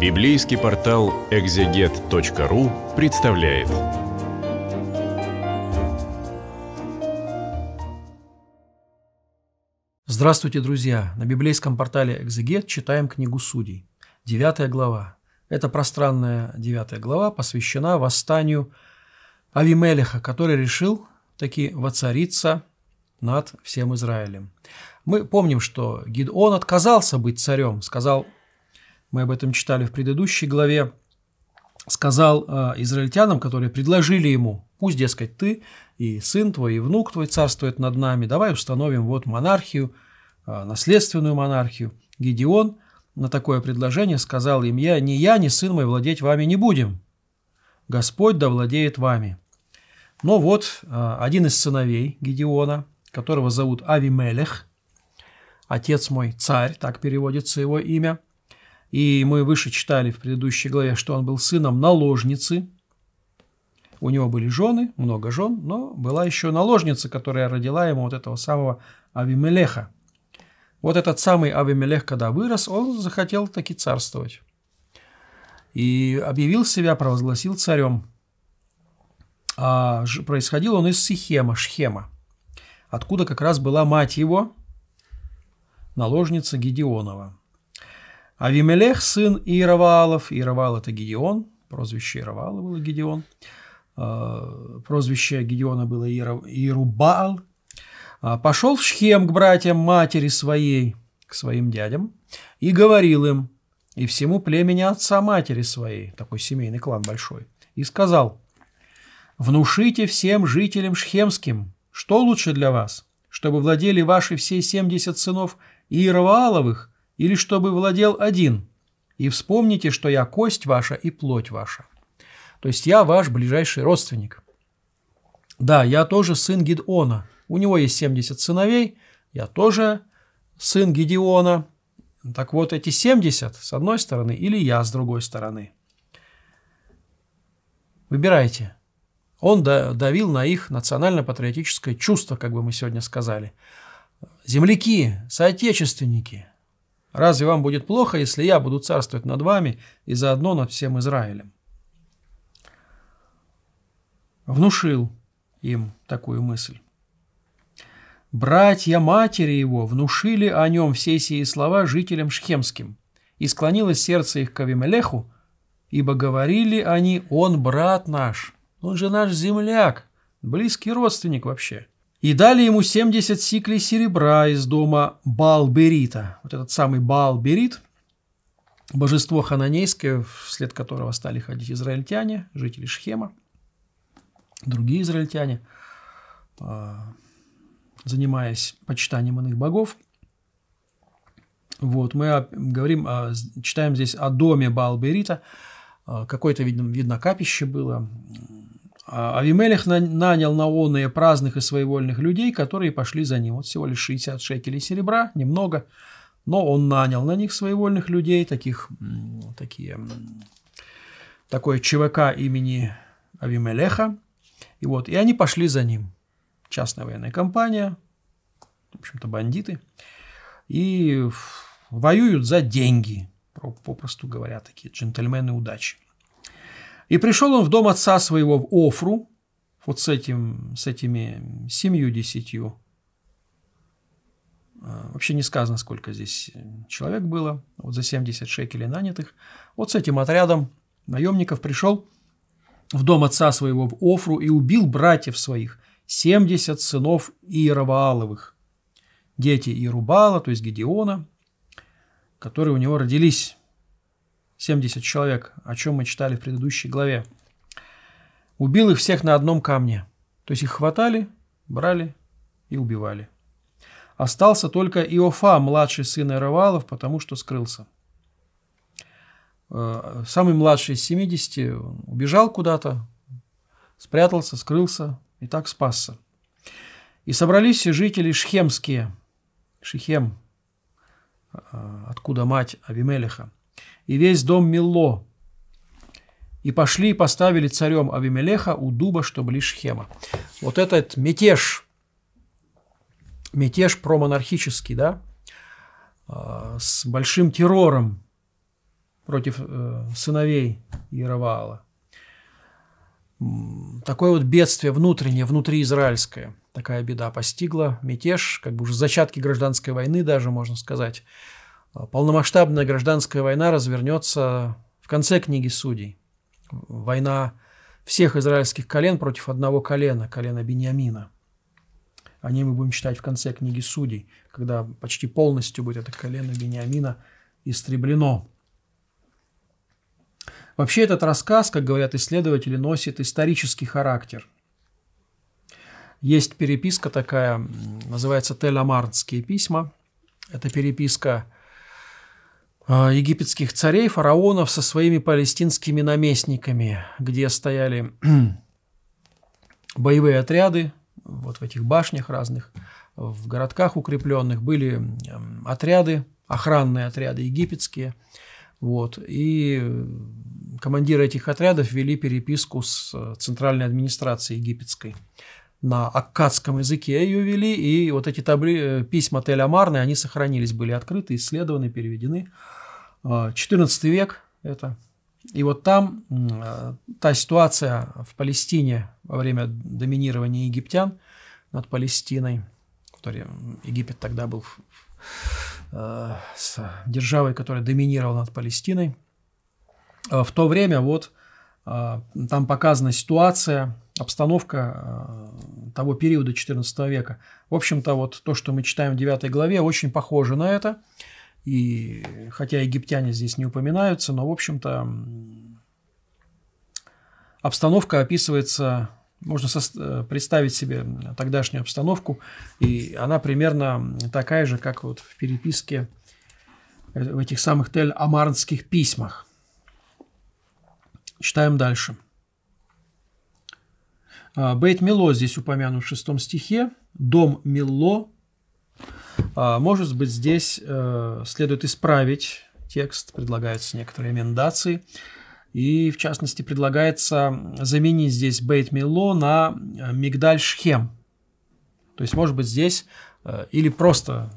Библейский портал экзегет.ру представляет. Здравствуйте, друзья! На библейском портале Экзегет читаем книгу Судей. Девятая глава. Эта пространная девятая глава посвящена восстанию Авимелеха, который решил таки воцариться над всем Израилем. Мы помним, что Гидеон отказался быть царем, сказал мы об этом читали в предыдущей главе, сказал э, израильтянам, которые предложили ему, пусть, дескать, ты и сын твой, и внук твой царствует над нами, давай установим вот монархию, э, наследственную монархию. Гедеон на такое предложение сказал им, я, ни я, ни сын мой владеть вами не будем, Господь да владеет вами. Но ну вот э, один из сыновей Гедеона, которого зовут Авимелех, отец мой царь, так переводится его имя, и мы выше читали в предыдущей главе, что он был сыном наложницы. У него были жены, много жен, но была еще наложница, которая родила ему вот этого самого Авимелеха. Вот этот самый Авимелех, когда вырос, он захотел таки царствовать. И объявил себя, провозгласил царем. А происходил он из Сихема, Шхема, откуда как раз была мать его, наложница Гедеонова. Авимелех, сын Иераваалов, Иеровал это Гедеон, прозвище Иераваала было Гедеон, а, прозвище Гедеона было Иерубаал, а, пошел в Шхем к братьям матери своей, к своим дядям, и говорил им, и всему племени отца матери своей, такой семейный клан большой, и сказал, «Внушите всем жителям шхемским, что лучше для вас, чтобы владели ваши все семьдесят сынов Иеравааловых, или чтобы владел один, и вспомните, что я кость ваша и плоть ваша. То есть я ваш ближайший родственник. Да, я тоже сын Гидона. У него есть 70 сыновей, я тоже сын Гедеона. Так вот, эти 70 с одной стороны или я с другой стороны. Выбирайте. Он давил на их национально-патриотическое чувство, как бы мы сегодня сказали. Земляки, соотечественники – Разве вам будет плохо, если я буду царствовать над вами и заодно над всем Израилем? Внушил им такую мысль. Братья матери его внушили о нем все сии слова жителям шхемским, и склонилось сердце их к Авимелеху, ибо говорили они «Он брат наш, он же наш земляк, близкий родственник вообще» и дали ему 70 сиклей серебра из дома Балберита. Вот этот самый Балберит, божество хананейское, вслед которого стали ходить израильтяне, жители Шхема, другие израильтяне, а, занимаясь почитанием иных богов. Вот, мы говорим, читаем здесь о доме Балберита, а, какое-то, видно, видно, капище было, а, а Авимелех нанял на оные праздных и своевольных людей, которые пошли за ним. Вот всего лишь 60 шекелей серебра, немного. Но он нанял на них своевольных людей, таких, такие, такое ЧВК имени Авимелеха. И вот, и они пошли за ним. Частная военная компания, в общем-то, бандиты. И воюют за деньги, попросту говоря, такие джентльмены удачи. И пришел он в дом отца своего в Офру, вот с, этим, с этими семью десятью. А, вообще не сказано, сколько здесь э, человек было, вот за 70 шекелей нанятых. Вот с этим отрядом наемников пришел в дом отца своего в Офру и убил братьев своих, 70 сынов Иеравааловых, дети Иерубала, то есть Гедеона, которые у него родились 70 человек, о чем мы читали в предыдущей главе. Убил их всех на одном камне. То есть их хватали, брали и убивали. Остался только Иофа, младший сын Ировалов, потому что скрылся. Э, самый младший из 70 убежал куда-то, спрятался, скрылся и так спасся. И собрались все жители шхемские, Шихем, э, откуда мать Авимелиха – и весь дом Милло. И пошли и поставили царем Авимелеха у дуба, чтобы лишь Хема. Вот этот мятеж, мятеж промонархический, да, а, с большим террором против э, сыновей Яроваала. Такое вот бедствие внутреннее, внутриизраильское. Такая беда постигла, мятеж, как бы уже зачатки гражданской войны даже, можно сказать. Полномасштабная гражданская война развернется в конце книги судей. Война всех израильских колен против одного колена, колена Бениамина. О ней мы будем читать в конце книги судей, когда почти полностью будет это колено Бениамина истреблено. Вообще этот рассказ, как говорят исследователи, носит исторический характер. Есть переписка такая, называется «Тель-Амарнские письма». Это переписка Э, египетских царей, фараонов со своими палестинскими наместниками, где стояли боевые отряды вот в этих башнях разных, в городках укрепленных были эм, отряды, охранные отряды египетские. Вот, и э, командиры этих отрядов вели переписку с э, центральной администрацией египетской. На аккадском языке ее вели, и вот эти табли, письма Тель Амарны, они сохранились, были открыты, исследованы, переведены. 14 э, век это. И вот там э, та ситуация в Палестине во время доминирования египтян над Палестиной, который Египет тогда был э, с державой, которая доминировала над Палестиной. В то время вот там показана ситуация, обстановка того периода 14 века. В общем-то, вот то, что мы читаем в 9 главе, очень похоже на это – и хотя египтяне здесь не упоминаются, но, в общем-то, обстановка описывается, можно со- э, представить себе тогдашнюю обстановку, и она примерно такая же, как вот в переписке э, в этих самых Тель-Амарнских письмах. Читаем дальше. А, Бейт Мило здесь упомянут в шестом стихе. Дом Мило а, может быть, здесь э, следует исправить текст, предлагаются некоторые эмендации. И, в частности, предлагается заменить здесь бейт мило на э, мигдаль шхем. То есть, может быть, здесь э, или просто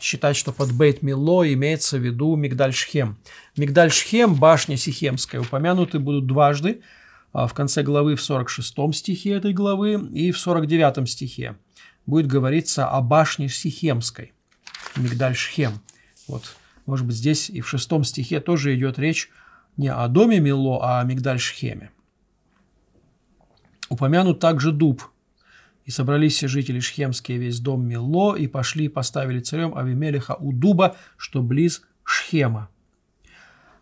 считать, что под бейт мило имеется в виду мигдаль шхем. Мигдаль шхем, башня сихемская, упомянуты будут дважды а, в конце главы в 46 стихе этой главы и в 49 стихе будет говориться о башне Сихемской, Мигдаль-Шхем. Вот, может быть, здесь и в шестом стихе тоже идет речь не о доме Мило, а о Мигдаль-Шхеме. Упомянут также дуб. И собрались все жители Шхемские весь дом Мило, и пошли и поставили царем Авимелиха у дуба, что близ Шхема.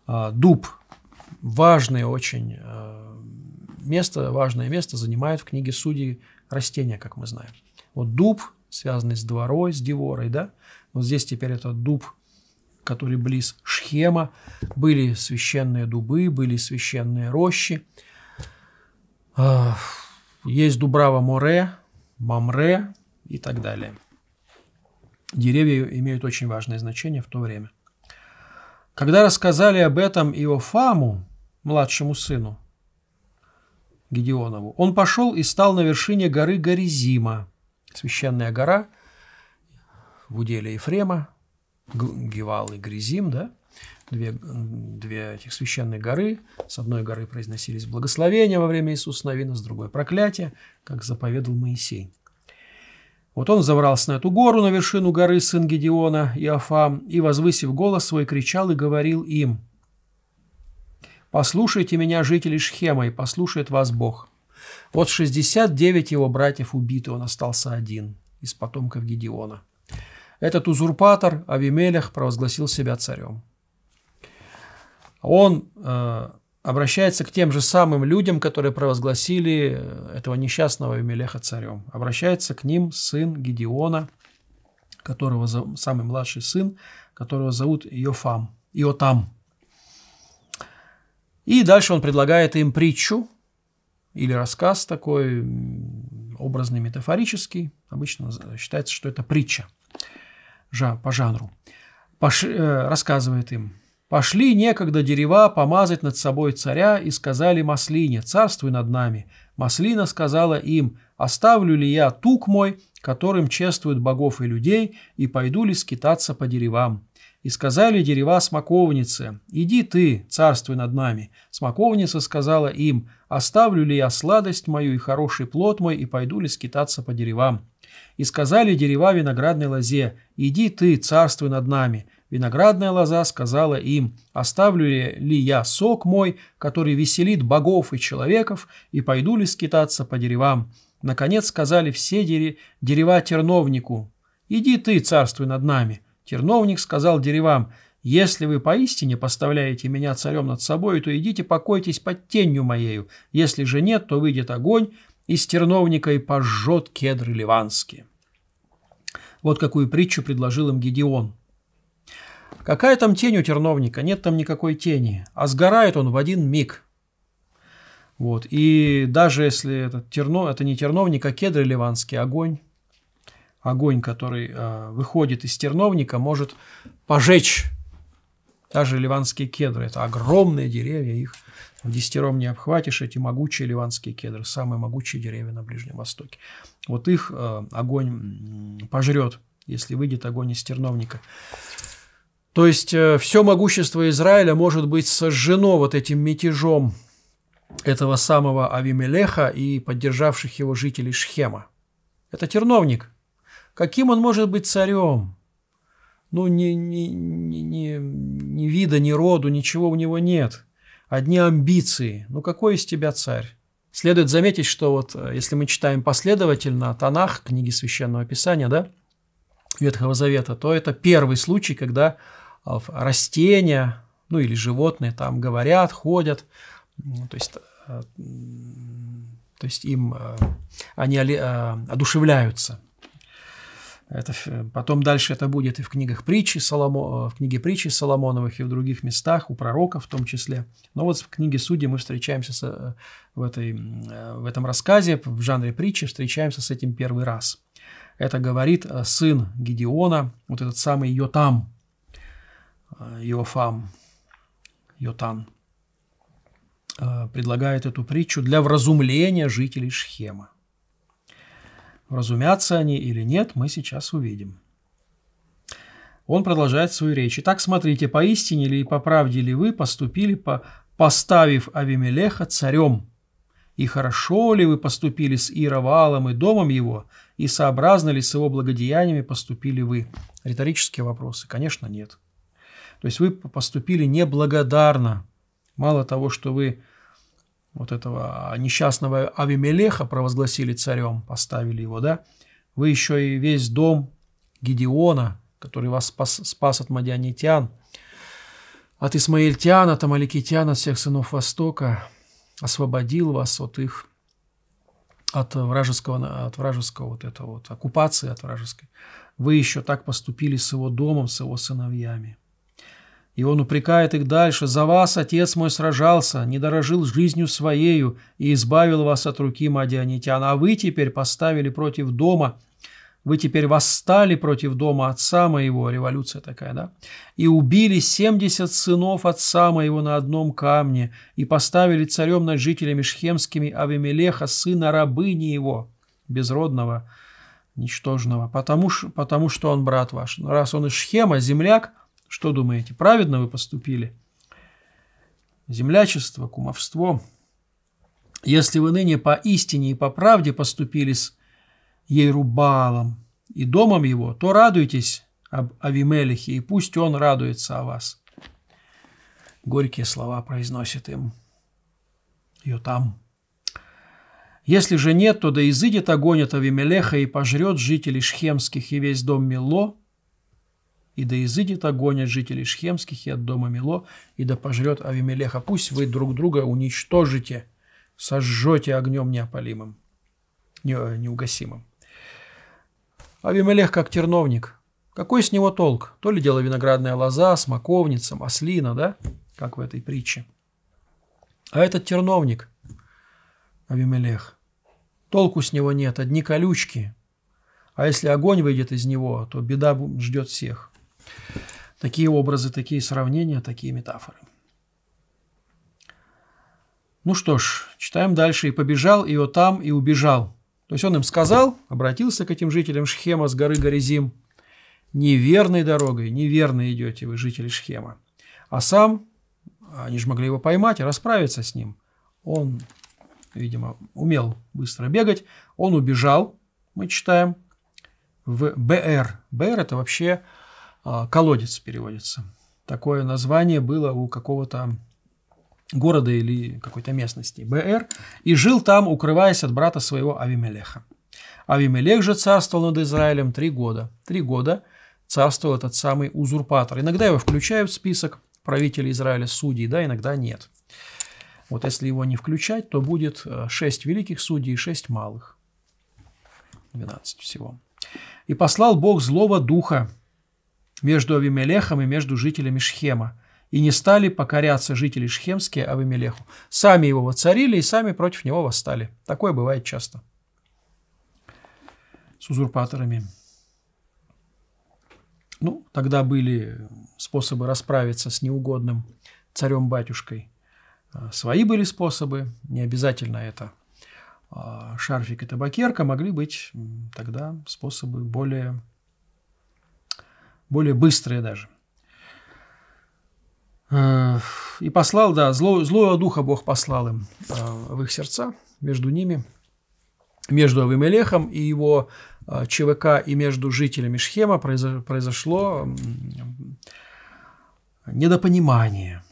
А, дуб – важное очень э, место, важное место занимает в книге Судей растения, как мы знаем. Вот дуб, связанный с дворой, с Деворой, да? Вот здесь теперь этот дуб, который близ Шхема. Были священные дубы, были священные рощи. А, есть Дубрава-Море, Мамре и так далее. Деревья имеют очень важное значение в то время. Когда рассказали об этом Иофаму, младшему сыну Гедеонову, он пошел и стал на вершине горы Горизима, священная гора в уделе Ефрема, Гевал и Гризим, да, две, две этих священные горы. С одной горы произносились благословения во время Иисуса Новина, с другой – проклятие, как заповедал Моисей. Вот он забрался на эту гору, на вершину горы сын Гедеона, и Афам, и, возвысив голос свой, кричал и говорил им, «Послушайте меня, жители Шхема, и послушает вас Бог. Вот 69 его братьев убиты, он остался один из потомков Гедеона. Этот узурпатор Авимелех провозгласил себя царем. Он э, обращается к тем же самым людям, которые провозгласили э, этого несчастного Авимелеха царем. Обращается к ним сын Гедеона, которого самый младший сын, которого зовут Иофам, Иотам. И дальше он предлагает им притчу, или рассказ такой образный, метафорический. Обычно считается, что это притча по жанру. Пош... Э, рассказывает им. «Пошли некогда дерева помазать над собой царя, и сказали маслине, царствуй над нами. Маслина сказала им, оставлю ли я тук мой, которым чествуют богов и людей, и пойду ли скитаться по деревам. И сказали дерева смоковницы, иди ты, царствуй над нами. Смоковница сказала им, оставлю ли я сладость мою и хороший плод мой, и пойду ли скитаться по деревам. И сказали дерева виноградной лозе, иди ты, царствуй над нами. Виноградная лоза сказала им, оставлю ли я сок мой, который веселит богов и человеков, и пойду ли скитаться по деревам. Наконец сказали все дере... дерева терновнику, иди ты, царствуй над нами. Терновник сказал деревам, если вы поистине поставляете меня царем над собой, то идите покойтесь под тенью моею. Если же нет, то выйдет огонь из терновника и пожжет кедры ливанские». Вот какую притчу предложил им Гедеон. Какая там тень у терновника? Нет там никакой тени. А сгорает он в один миг. Вот. И даже если этот терно, это не терновник, а кедры ливанские, огонь, огонь, который э, выходит из терновника, может пожечь даже ливанские кедры – это огромные деревья, их в десятером не обхватишь, эти могучие ливанские кедры, самые могучие деревья на Ближнем Востоке. Вот их э, огонь пожрет, если выйдет огонь из терновника. То есть э, все могущество Израиля может быть сожжено вот этим мятежом этого самого Авимелеха и поддержавших его жителей Шхема. Это терновник. Каким он может быть царем? ну, ни, ни, ни, ни, ни вида, ни роду, ничего у него нет. Одни амбиции. Ну, какой из тебя царь? Следует заметить, что вот э, если мы читаем последовательно Танах, книги Священного Писания, да, Ветхого Завета, то это первый случай, когда э, растения, ну или животные там говорят, ходят, ну, то есть, э, то есть им они одушевляются. Это, э, потом дальше это будет и в книгах притчи Соломо, э, в книге притчи Соломоновых, и в других местах, у пророков в том числе. Но вот в книге Судьи мы встречаемся с, э, в, этой, в этом рассказе, в жанре притчи, встречаемся с этим первый раз. Это говорит сын Гедеона, вот этот самый Йотам, Йофам, Йотан, предлагает эту притчу для вразумления жителей Шхема. Разумятся они или нет, мы сейчас увидим. Он продолжает свою речь. «Итак, смотрите, поистине ли и по правде ли вы поступили, по, поставив Авимелеха царем? И хорошо ли вы поступили с Ировалом и домом его, и сообразно ли с его благодеяниями поступили вы?» Риторические вопросы. Конечно, нет. То есть вы поступили неблагодарно. Мало того, что вы вот этого несчастного Авимелеха провозгласили царем, поставили его, да, вы еще и весь дом Гедеона, который вас спас, спас от мадианитян, от Исмаильтян, от Амаликитян, от всех сынов Востока, освободил вас от их, от вражеского, от вражеского вот этого вот оккупации, от вражеской. Вы еще так поступили с его домом, с его сыновьями. И он упрекает их дальше. «За вас, отец мой, сражался, не дорожил жизнью своею и избавил вас от руки мадианитян. А вы теперь поставили против дома, вы теперь восстали против дома отца моего». Революция такая, да? «И убили семьдесят сынов отца моего на одном камне и поставили царем над жителями шхемскими Авимелеха, сына рабыни его, безродного, ничтожного, потому, потому что он брат ваш. Раз он из Шхема, земляк, что думаете, праведно вы поступили? Землячество, кумовство. Если вы ныне по истине и по правде поступили с Ейрубалом и домом его, то радуйтесь об Авимелихе, и пусть он радуется о вас. Горькие слова произносит им ее там. Если же нет, то да изыдет огонь от Авимелеха и пожрет жителей шхемских и весь дом Мило, и да изыдет огонь от жителей Шхемских и от дома Мило, и да пожрет Авимелеха. Пусть вы друг друга уничтожите, сожжете огнем неопалимым, не, э, неугасимым. Авимелех как терновник. Какой с него толк? То ли дело виноградная лоза, смоковница, маслина, да? Как в этой притче. А этот терновник, Авимелех, толку с него нет, одни колючки. А если огонь выйдет из него, то беда ждет всех такие образы, такие сравнения, такие метафоры. Ну что ж, читаем дальше. «И побежал Иотам и убежал». То есть он им сказал, обратился к этим жителям Шхема с горы Горизим. «Неверной дорогой, неверно идете вы, жители Шхема». А сам, они же могли его поймать и расправиться с ним. Он, видимо, умел быстро бегать. Он убежал, мы читаем, в БР. БР – это вообще а, колодец переводится. Такое название было у какого-то города или какой-то местности БР, и жил там, укрываясь от брата своего Авимелеха. Авимелех же царствовал над Израилем три года. Три года царствовал этот самый узурпатор. Иногда его включают в список правителей Израиля, судей, да, иногда нет. Вот если его не включать, то будет э, шесть великих судей и шесть малых. 12 всего. «И послал Бог злого духа между Авимелехом и между жителями Шхема. И не стали покоряться жители Шхемские Авимелеху. Сами его воцарили и сами против него восстали. Такое бывает часто с узурпаторами. Ну, тогда были способы расправиться с неугодным царем-батюшкой. А, свои были способы, не обязательно это а, шарфик и табакерка, могли быть тогда способы более более быстрые даже. Э, и послал, да, зло, злого духа Бог послал им э, в их сердца, между ними, между Авимелехом и его э, ЧВК и между жителями Шхема произошло недопонимание.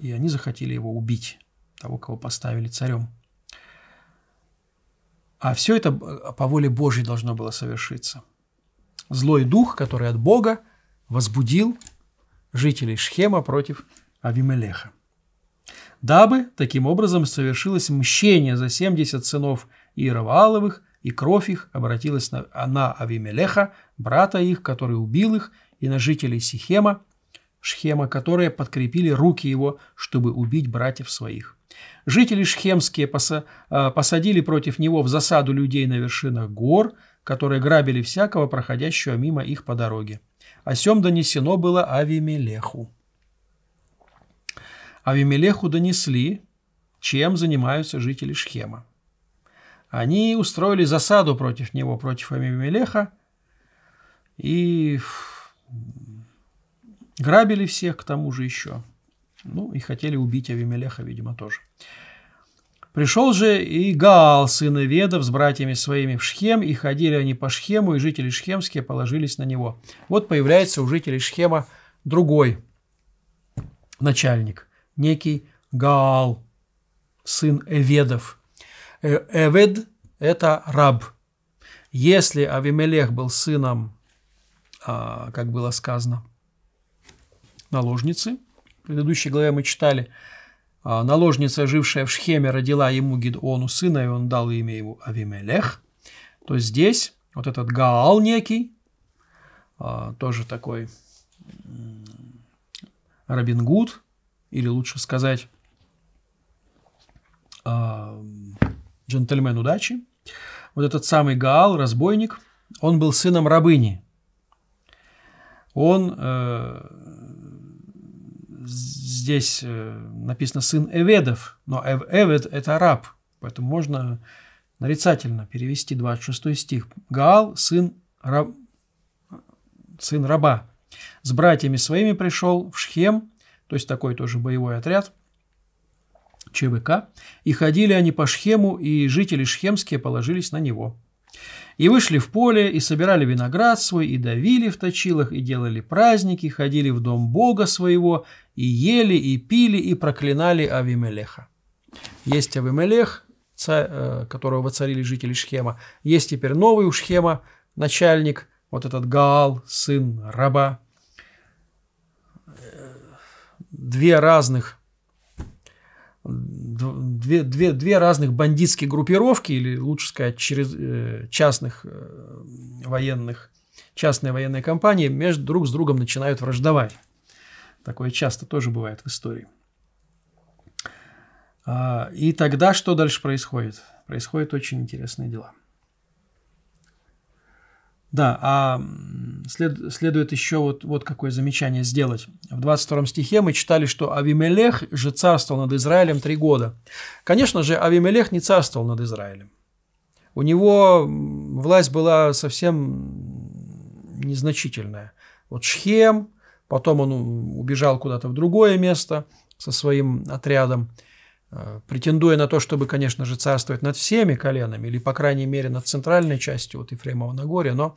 И они захотели его убить, того, кого поставили царем. А все это по воле Божьей должно было совершиться – злой дух, который от Бога возбудил жителей Шхема против Авимелеха. Дабы таким образом совершилось мщение за 70 сынов Иеровааловых, и кровь их обратилась на, на Авимелеха, брата их, который убил их, и на жителей Сихема, Шхема, которые подкрепили руки его, чтобы убить братьев своих. Жители шхемские э, посадили против него в засаду людей на вершинах гор – которые грабили всякого, проходящего мимо их по дороге. О сем донесено было Авимелеху. Авимелеху донесли, чем занимаются жители Шхема. Они устроили засаду против него, против Авимелеха, и грабили всех, к тому же еще. Ну, и хотели убить Авимелеха, видимо, тоже. Пришел же и Гаал, сын Ведов, с братьями своими в Шхем, и ходили они по Шхему, и жители шхемские положились на него. Вот появляется у жителей Шхема другой начальник, некий Гаал, сын Эведов. Э, Эвед – это раб. Если Авимелех был сыном, а, как было сказано, наложницы, в предыдущей главе мы читали – а наложница, жившая в Шхеме, родила ему Гидону сына, и он дал имя ему Авимелех. То здесь вот этот Гаал некий, а, тоже такой Робин Гуд, или лучше сказать а, джентльмен удачи, вот этот самый Гаал, разбойник, он был сыном рабыни. Он э, здесь э, написано «сын Эведов», но Эвед – это раб, поэтому можно нарицательно перевести 26 стих. «Гаал – сын, раб, сын раба, с братьями своими пришел в Шхем, то есть такой тоже боевой отряд, ЧВК, и ходили они по Шхему, и жители шхемские положились на него». И вышли в поле, и собирали виноград свой, и давили в точилах, и делали праздники, ходили в дом Бога своего, и ели, и пили, и проклинали Авимелеха. Есть Авимелех, ца, э, которого воцарили жители Шхема. Есть теперь новый у Шхема начальник, вот этот Гаал, сын раба. Э, две разных, две, две, две разных бандитские группировки, или лучше сказать, через э, частных э, военных, частные военные компании между друг с другом начинают враждовать. Такое часто тоже бывает в истории. А, и тогда что дальше происходит? Происходят очень интересные дела. Да, а след, следует еще вот, вот какое замечание сделать. В 22 стихе мы читали, что Авимелех же царствовал над Израилем три года. Конечно же, Авимелех не царствовал над Израилем. У него власть была совсем незначительная. Вот Шхем, потом он убежал куда-то в другое место со своим отрядом – Э, претендуя на то, чтобы, конечно же, царствовать над всеми коленами, или, по крайней мере, над центральной частью вот Ефремова Нагорья, но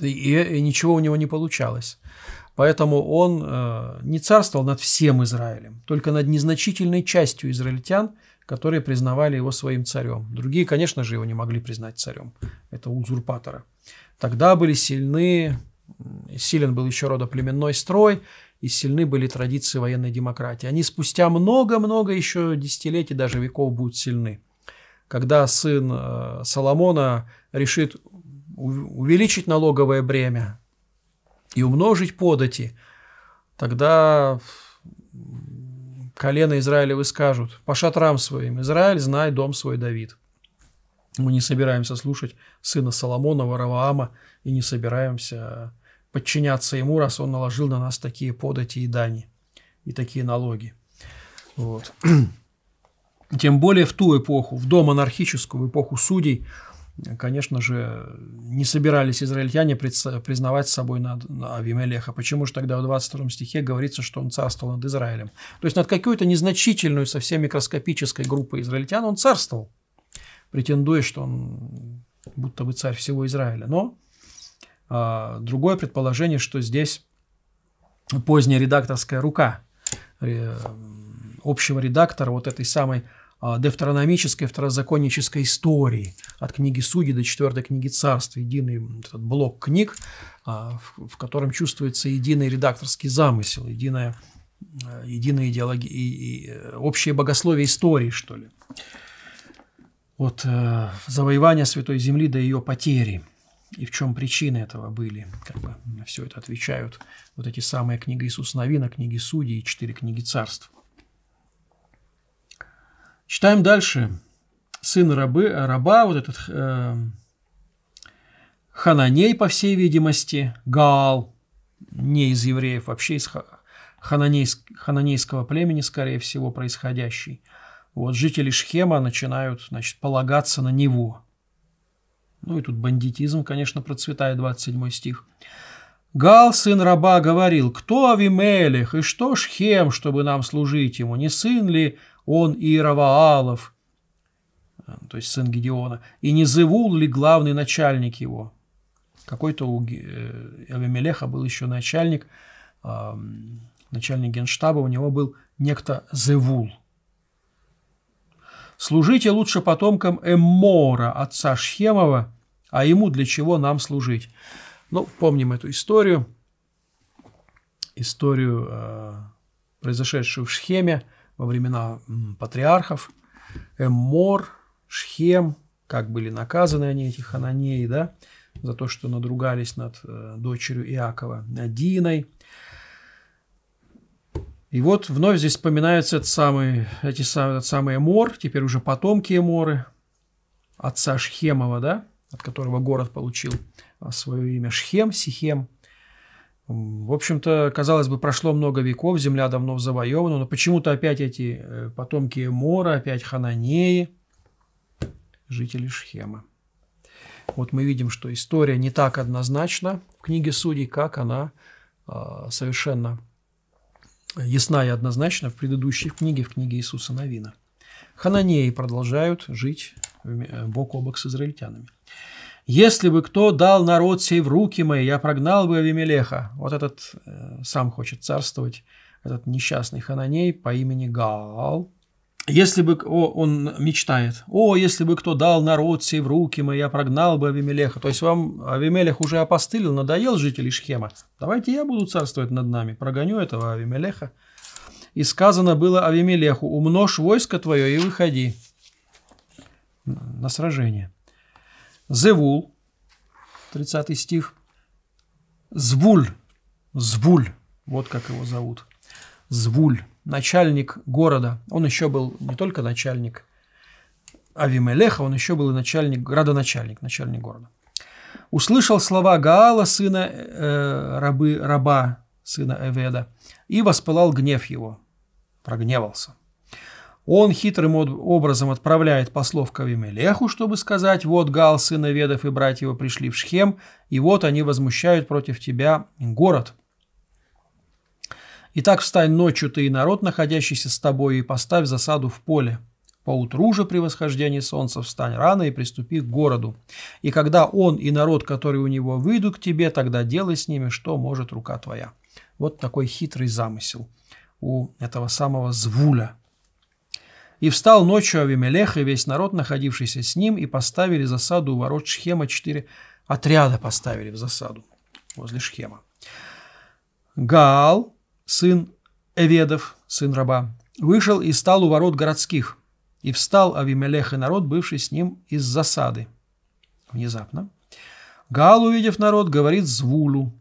и, и, ничего у него не получалось. Поэтому он э, не царствовал над всем Израилем, только над незначительной частью израильтян, которые признавали его своим царем. Другие, конечно же, его не могли признать царем, это узурпатора. Тогда были сильны, силен был еще родоплеменной строй, и сильны были традиции военной демократии. Они спустя много-много еще десятилетий, даже веков будут сильны. Когда сын э, Соломона решит увеличить налоговое бремя и умножить подати, тогда колено Израилевы скажут, по шатрам своим, Израиль, знай дом свой Давид. Мы не собираемся слушать сына Соломона, Вараваама, и не собираемся подчиняться ему, раз он наложил на нас такие подати и дани, и такие налоги. Вот. Тем более в ту эпоху, в домонархическую эпоху судей, конечно же, не собирались израильтяне признавать собой над Авимелеха. Почему же тогда в 22 стихе говорится, что он царствовал над Израилем? То есть над какой-то незначительной, совсем микроскопической группой израильтян он царствовал, претендуя, что он будто бы царь всего Израиля. Но а, другое предположение, что здесь поздняя редакторская рука общего редактора вот этой самой а, дефтерономической, второзаконнической истории от книги Судей до четвертой книги Царств, единый этот блок книг, а, в котором чувствуется единый редакторский замысел, единая, э, единая идеология, и, и э, общее богословие истории, что ли. От э, завоевания Святой Земли до ее потери – и в чем причины этого были. Как бы на все это отвечают вот эти самые книги Иисуса Новина, книги Судей и четыре книги Царств. Читаем дальше. Сын рабы, раба, вот этот э, Хананей, по всей видимости, Гаал, не из евреев, вообще из хананейск, хананейского племени, скорее всего, происходящий. Вот жители Шхема начинают, значит, полагаться на него – ну и тут бандитизм, конечно, процветает, 27 стих. Гал, сын раба, говорил, кто Авимелех и что ж Хем, чтобы нам служить ему, не сын ли он Иераваалов, э, то есть сын Гедеона, и не Зевул ли главный начальник его? Какой-то у Авимелеха э, был еще начальник, начальник генштаба, у него был некто Зевул. Служите лучше потомкам Эммора, отца Шхемова, а ему для чего нам служить? Ну, помним эту историю, историю, э, произошедшую в Шхеме во времена патриархов. Эммор, Шхем, как были наказаны они, эти хананеи, да, за то, что надругались над э, дочерью Иакова, Диной. И вот вновь здесь вспоминаются этот самый, эти, этот самый Эмор, теперь уже потомки Эморы, отца Шхемова, да, от которого город получил а, свое имя Шхем, Сихем. В общем-то, казалось бы, прошло много веков, земля давно завоевана, но почему-то опять эти э, потомки Эмора, опять Хананеи, жители Шхема. Вот мы видим, что история не так однозначна в книге судей, как она а, совершенно ясна и однозначно в предыдущей книге, в книге Иисуса Новина. Хананеи продолжают жить э, бок о бок с израильтянами. «Если бы кто дал народ сей в руки мои, я прогнал бы Авимелеха». Вот этот э, сам хочет царствовать, этот несчастный Хананей по имени Гаал, если бы о, он мечтает, о, если бы кто дал народ сей в руки мои, я прогнал бы Авимелеха. То есть вам Авимелех уже опостылил, надоел жители Шхема. Давайте я буду царствовать над нами, прогоню этого Авимелеха. И сказано было Авимелеху, умножь войско твое и выходи на сражение. Зевул, 30 стих, Звуль, Звуль, вот как его зовут, Звуль начальник города. Он еще был не только начальник Авимелеха, он еще был и начальник, градоначальник, начальник города. Услышал слова Гаала, сына э, рабы, раба, сына Эведа, и воспылал гнев его, прогневался. Он хитрым образом отправляет послов к Авимелеху, чтобы сказать, вот Гал, сын Эведов и братья его пришли в Шхем, и вот они возмущают против тебя город – Итак, встань ночью ты и народ, находящийся с тобой, и поставь засаду в поле. Поутру же при восхождении солнца встань рано и приступи к городу. И когда он и народ, который у него, выйдут к тебе, тогда делай с ними, что может рука твоя». Вот такой хитрый замысел у этого самого Звуля. «И встал ночью Авимелех и весь народ, находившийся с ним, и поставили засаду у ворот Шхема четыре отряда поставили в засаду возле Шхема. Гал сын Эведов, сын раба, вышел и стал у ворот городских, и встал Авимелех и народ, бывший с ним из засады. Внезапно. Гал, увидев народ, говорит Звулу.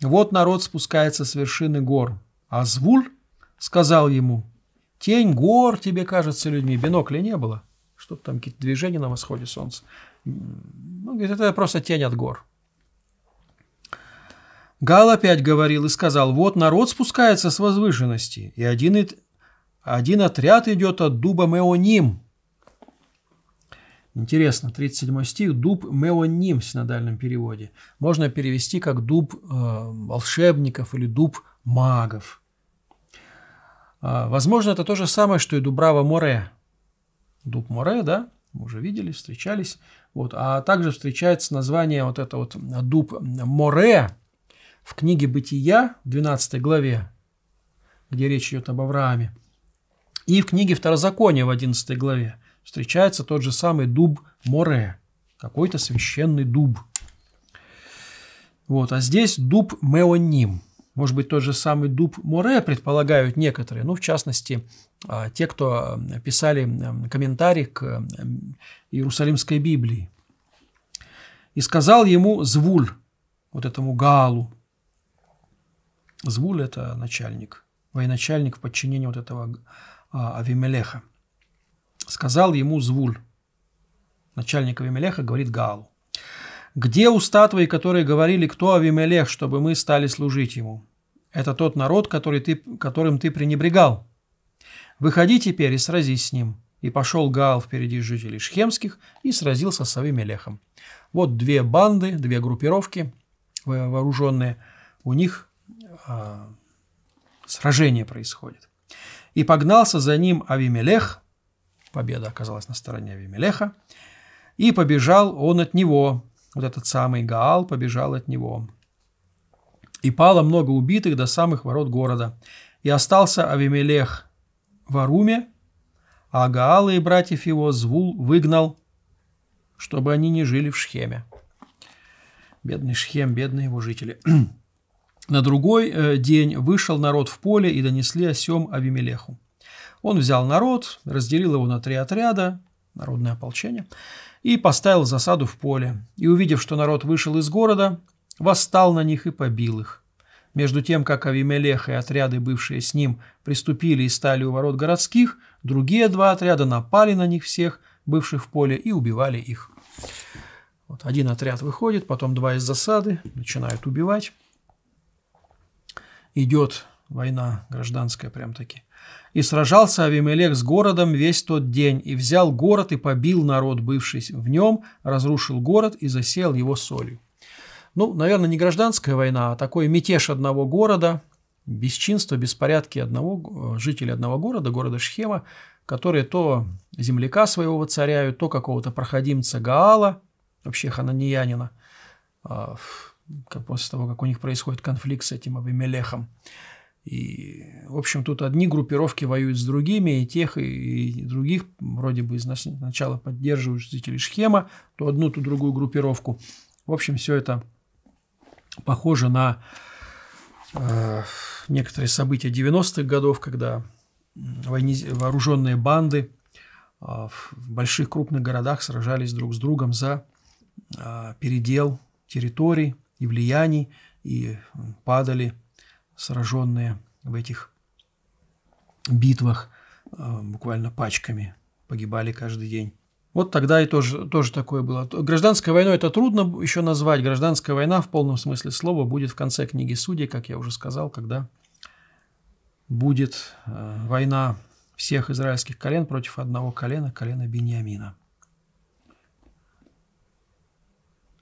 Вот народ спускается с вершины гор. А Звул сказал ему, тень гор тебе кажется людьми, бинокля не было. Что-то там какие-то движения на восходе солнца. Ну, говорит, это просто тень от гор. Гал опять говорил и сказал, вот народ спускается с возвышенности, и один, один отряд идет от дуба Меоним. Интересно, 37 стих, дуб Меоним в синодальном переводе. Можно перевести как дуб э, волшебников или дуб магов. Э, возможно, это то же самое, что и Дубрава Море. Дуб Море, да? Мы уже видели, встречались. Вот. А также встречается название вот это вот дуб Море, в книге «Бытия» в 12 главе, где речь идет об Аврааме, и в книге «Второзакония» в 11 главе встречается тот же самый дуб Море, какой-то священный дуб. Вот, а здесь дуб Меоним. Может быть, тот же самый дуб Море, предполагают некоторые, ну, в частности, а, те, кто а, писали комментарий к Иерусалимской Библии. «И сказал ему Звуль, вот этому Галу, Звуль – это начальник, военачальник в подчинении вот этого а, Авимелеха. Сказал ему Звуль, начальник Авимелеха, говорит Гаалу. «Где уста твои, которые говорили, кто Авимелех, чтобы мы стали служить ему? Это тот народ, который ты, которым ты пренебрегал. Выходи теперь и сразись с ним». И пошел Гаал впереди жителей Шхемских и сразился с Авимелехом. Вот две банды, две группировки вооруженные. У них а, сражение происходит. И погнался за ним Авимелех, победа оказалась на стороне Авимелеха, и побежал он от него, вот этот самый Гаал побежал от него. И пало много убитых до самых ворот города. И остался Авимелех в Аруме, а Гаала и братьев его Звул выгнал, чтобы они не жили в Шхеме. Бедный Шхем, бедные его жители. На другой э, день вышел народ в поле и донесли о сем Авимелеху. Он взял народ, разделил его на три отряда, народное ополчение, и поставил засаду в поле. И увидев, что народ вышел из города, восстал на них и побил их. Между тем, как Авимелех и отряды, бывшие с ним, приступили и стали у ворот городских, другие два отряда напали на них всех, бывших в поле, и убивали их. Вот один отряд выходит, потом два из засады, начинают убивать идет война гражданская прям таки. И сражался Авимелек с городом весь тот день, и взял город и побил народ, бывший в нем, разрушил город и засеял его солью. Ну, наверное, не гражданская война, а такой мятеж одного города, бесчинство, беспорядки одного э, жителя одного города, города Шхема, которые то земляка своего царяют то какого-то проходимца Гаала, вообще хананьянина, а, как после того, как у них происходит конфликт с этим Авимелехом. И, в общем, тут одни группировки воюют с другими, и тех, и, и других вроде бы сначала поддерживают жители Шхема, то одну, то другую группировку. В общем, все это похоже на э, некоторые события 90-х годов, когда войне, вооруженные банды э, в больших крупных городах сражались друг с другом за э, передел территорий, и влияний, и э, падали сраженные в этих битвах э, буквально пачками, погибали каждый день. Вот тогда и тоже, тоже такое было. Гражданская война это трудно еще назвать. Гражданская война в полном смысле слова будет в конце книги Судей, как я уже сказал, когда будет э, война всех израильских колен против одного колена, колена Бениамина.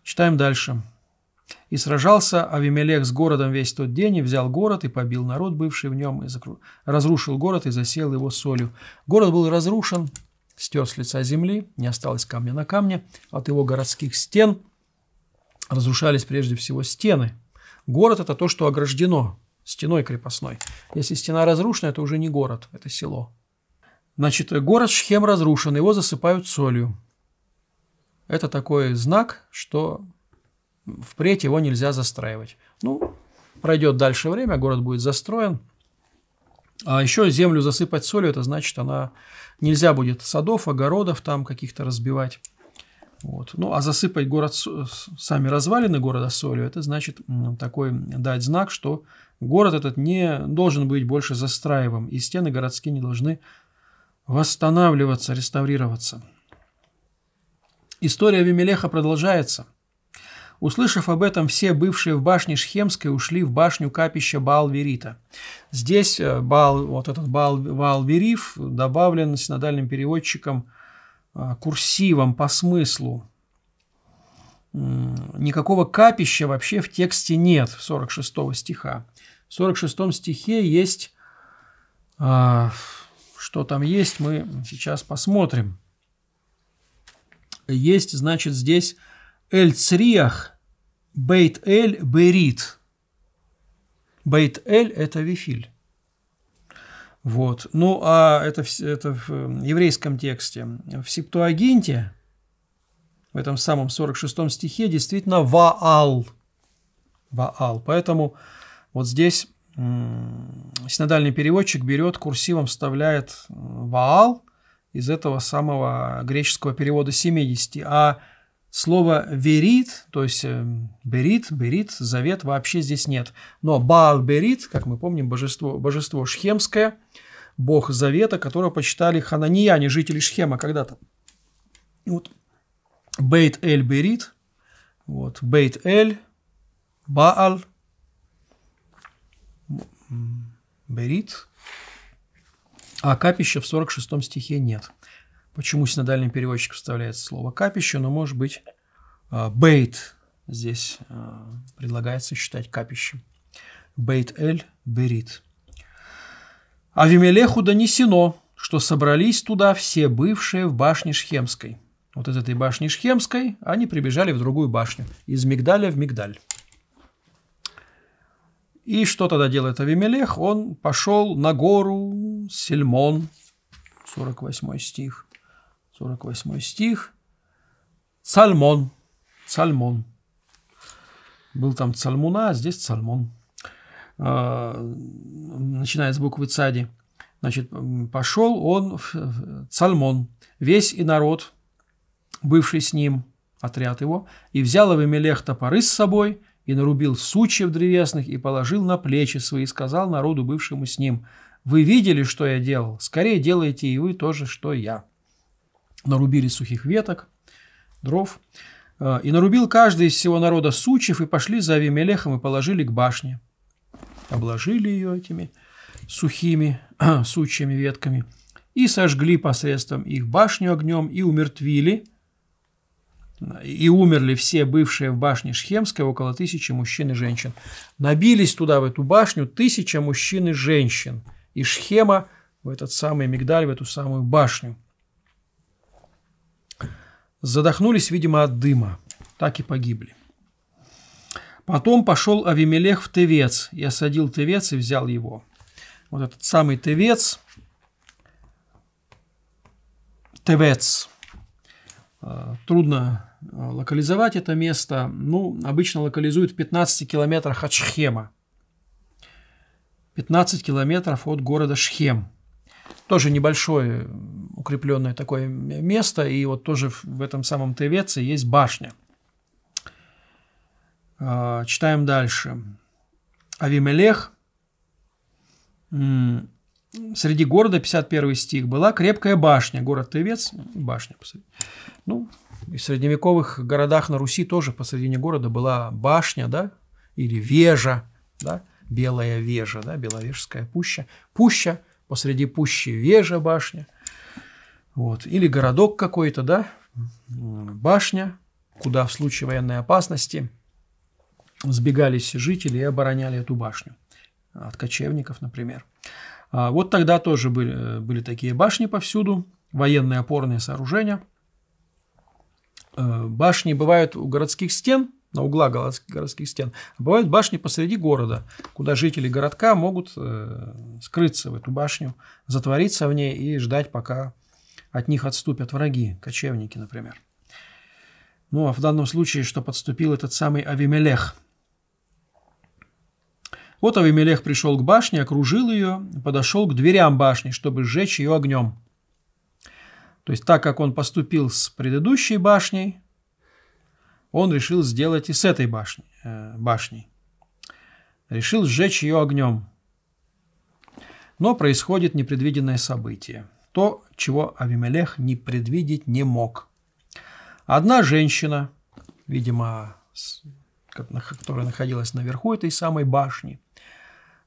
Читаем дальше. И сражался Авимелех с городом весь тот день, и взял город, и побил народ, бывший в нем, и закру... разрушил город, и засел его солью. Город был разрушен, стер с лица земли, не осталось камня на камне. От его городских стен разрушались прежде всего стены. Город – это то, что ограждено стеной крепостной. Если стена разрушена, это уже не город, это село. Значит, город Шхем разрушен, его засыпают солью. Это такой знак, что впредь его нельзя застраивать. Ну, пройдет дальше время, город будет застроен. А еще землю засыпать солью, это значит, она нельзя будет садов, огородов там каких-то разбивать. Вот. Ну, а засыпать город, сами развалины города солью, это значит такой дать знак, что город этот не должен быть больше застраиваем, и стены городские не должны восстанавливаться, реставрироваться. История Вимелеха продолжается. Услышав об этом, все бывшие в башне Шхемской ушли в башню капища баал Здесь э, Баал, вот этот Баал-Вериф добавлен синодальным переводчиком э, курсивом по смыслу. Никакого капища вообще в тексте нет, 46 стиха. В 46 стихе есть... Э, что там есть, мы сейчас посмотрим. Есть, значит, здесь Эль-Цриях, Бейт-Эль, Берит. Бейт-Эль – это Вифиль. Вот. Ну, а это, это в э, еврейском тексте. В Септуагинте, в этом самом 46 стихе, действительно Ваал. Ваал. Поэтому вот здесь синодальный переводчик берет курсивом, вставляет э, Ваал из этого самого греческого перевода 70. А Слово «верит», то есть э, «берит», «берит», «завет» вообще здесь нет. Но «баал-берит», как мы помним, божество, божество шхемское, бог завета, которого почитали хананияне, жители Шхема когда-то. Вот Бейт-эль-берит, вот Бейт-эль, Баал, Берит, а капища в 46 стихе нет почему синодальный переводчик вставляет слово «капище», но, может быть, а, «бейт» здесь а, предлагается считать капищем. «Бейт-эль» – «берит». А Вимелеху донесено, что собрались туда все бывшие в башне Шхемской. Вот из этой башни Шхемской они прибежали в другую башню, из Мигдаля в Мигдаль. И что тогда делает Авимелех? Он пошел на гору Сельмон, 48 стих. 48 стих. Сальмон. Сальмон. Был там Цальмуна, а здесь Сальмон. А, начиная с буквы Цади. Значит, пошел он в Сальмон, весь и народ, бывший с ним, отряд его, и взял Авимелех топоры с собой, и нарубил сучьев древесных, и положил на плечи свои, и сказал народу, бывшему с ним, «Вы видели, что я делал? Скорее делайте и вы тоже, что я» нарубили сухих веток, дров, э, и нарубил каждый из всего народа сучьев, и пошли за Авимелехом и положили к башне. Обложили ее этими сухими сучьями ветками и сожгли посредством их башню огнем и умертвили, и умерли все бывшие в башне Шхемской около тысячи мужчин и женщин. Набились туда, в эту башню, тысяча мужчин и женщин. И Шхема в этот самый Мигдаль, в эту самую башню – Задохнулись, видимо, от дыма. Так и погибли. Потом пошел Авимелех в Тевец. Я садил Тевец и взял его. Вот этот самый Тевец. Тевец. Э, трудно э, локализовать это место. Ну, обычно локализуют в 15 километрах от Шхема. 15 километров от города Шхем. Тоже небольшое э, укрепленное такое место, и вот тоже в этом самом Тевеце есть башня. А, читаем дальше. Авимелех. Среди города, 51 стих, была крепкая башня, город Тевец, ну, башня. Ну, и в средневековых городах на Руси тоже посредине города была башня, да, или вежа, да, белая вежа, да, Беловежская пуща. Пуща, посреди пущи вежа башня, вот. Или городок какой-то, да, башня, куда в случае военной опасности сбегались жители и обороняли эту башню от кочевников, например. А вот тогда тоже были, были такие башни повсюду, военные опорные сооружения. Э, башни бывают у городских стен, на угла городских стен, а бывают башни посреди города, куда жители городка могут э, скрыться в эту башню, затвориться в ней и ждать, пока от них отступят враги, кочевники, например. Ну, а в данном случае, что подступил этот самый Авимелех. Вот Авимелех пришел к башне, окружил ее, подошел к дверям башни, чтобы сжечь ее огнем. То есть так как он поступил с предыдущей башней, он решил сделать и с этой башни Э, башней. Решил сжечь ее огнем. Но происходит непредвиденное событие – то, чего Авимелех не предвидеть не мог. Одна женщина, видимо, которая находилась наверху этой самой башни,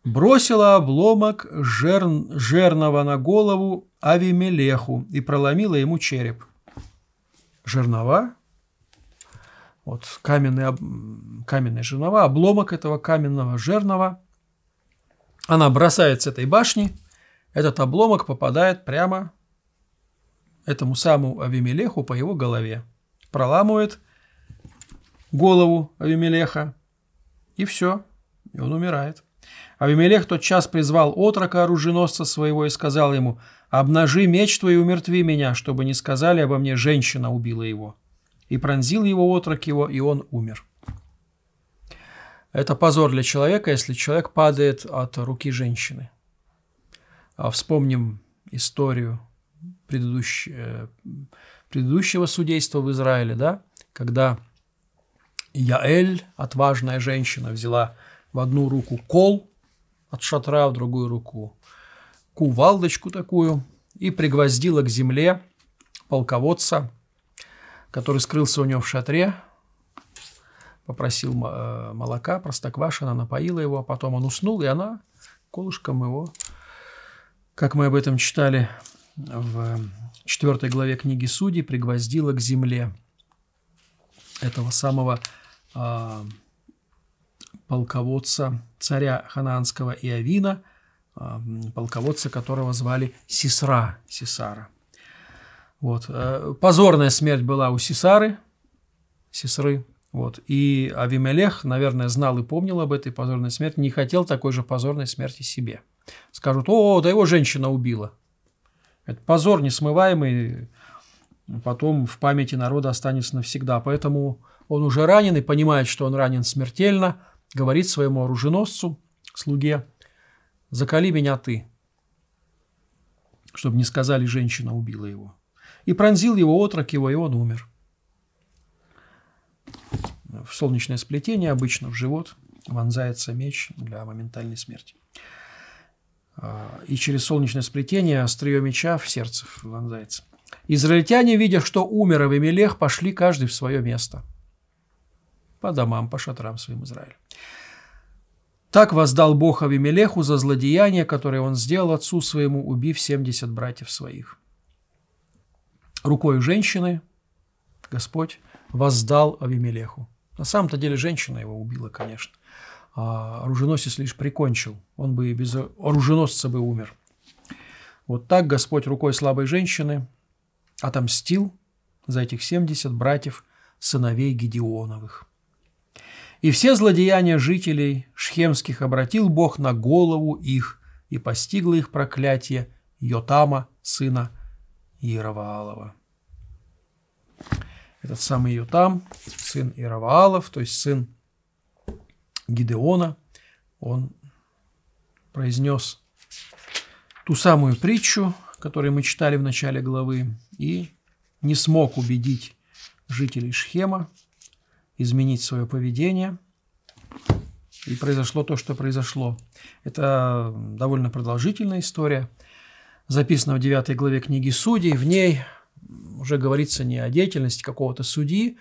бросила обломок жерн, жерного на голову Авимелеху и проломила ему череп. Жернова, вот каменный каменные жернова, обломок этого каменного жернова, она бросает с этой башни – этот обломок попадает прямо этому самому Авимелеху по его голове. Проламывает голову Авимелеха, и все, и он умирает. Авимелех тот час призвал отрока оруженосца своего и сказал ему, «Обнажи меч твой и умертви меня, чтобы не сказали обо мне, женщина убила его». И пронзил его отрок его, и он умер. Это позор для человека, если человек падает от руки женщины. А вспомним историю предыдущ... Э, предыдущего судейства в Израиле, да, когда Яэль, отважная женщина, взяла в одну руку кол от шатра, в другую руку кувалдочку такую и пригвоздила к земле полководца, который скрылся у нее в шатре, попросил э, молока, простоквашина, напоила его, а потом он уснул, и она колышком его как мы об этом читали в четвертой главе книги Судей, пригвоздила к земле этого самого э, полководца царя Ханаанского Иовина, э, полководца которого звали Сесра Сесара. Вот. Э, позорная смерть была у Сесары, Сесры, вот. И Авимелех, наверное, знал и помнил об этой позорной смерти, не хотел такой же позорной смерти себе – Скажут, о, да его женщина убила. Это позор несмываемый, потом в памяти народа останется навсегда. Поэтому он уже ранен и понимает, что он ранен смертельно, говорит своему оруженосцу, слуге, «Закали меня ты», чтобы не сказали, женщина убила его. И пронзил его отрок его, и он умер. В солнечное сплетение обычно в живот вонзается меч для моментальной смерти и через солнечное сплетение острие меча в сердце вонзается. Израильтяне, видя, что умер Авимелех, пошли каждый в свое место. По домам, по шатрам своим Израиль. Так воздал Бог Авимелеху за злодеяние, которое он сделал отцу своему, убив 70 братьев своих. Рукой женщины Господь воздал Авимелеху. На самом-то деле женщина его убила, конечно а оруженосец лишь прикончил, он бы и без оруженосца бы умер. Вот так Господь рукой слабой женщины отомстил за этих 70 братьев, сыновей Гедеоновых. И все злодеяния жителей шхемских обратил Бог на голову их, и постигло их проклятие Йотама, сына Иераваалова. Этот самый Йотам, сын Иераваалов, то есть сын Гидеона, он произнес ту самую притчу, которую мы читали в начале главы, и не смог убедить жителей Шхема изменить свое поведение. И произошло то, что произошло. Это довольно продолжительная история, записана в 9 главе книги Судей. В ней уже говорится не о деятельности какого-то судьи,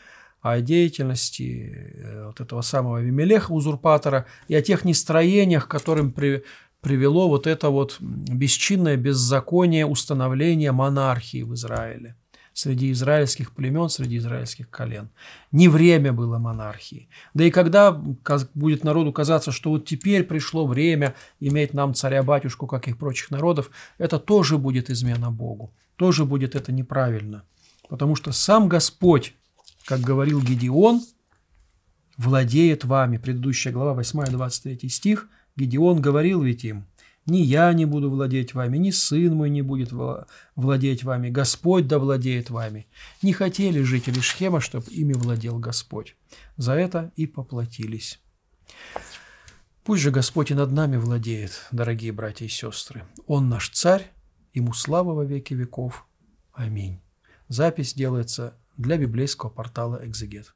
о деятельности э, вот этого самого Вимелеха, узурпатора, и о тех нестроениях, которым при, привело вот это вот бесчинное беззаконие установления монархии в Израиле среди израильских племен, среди израильских колен. Не время было монархии. Да и когда будет народу казаться, что вот теперь пришло время иметь нам царя-батюшку, как и прочих народов, это тоже будет измена Богу, тоже будет это неправильно. Потому что сам Господь как говорил Гедеон, владеет вами. Предыдущая глава, 8, 23 стих. Гедеон говорил ведь им, ни я не буду владеть вами, ни сын мой не будет владеть вами, Господь да владеет вами. Не хотели жители Шхема, чтобы ими владел Господь. За это и поплатились. Пусть же Господь и над нами владеет, дорогие братья и сестры. Он наш царь, ему слава во веки веков. Аминь. Запись делается для библейского портала «Экзегет».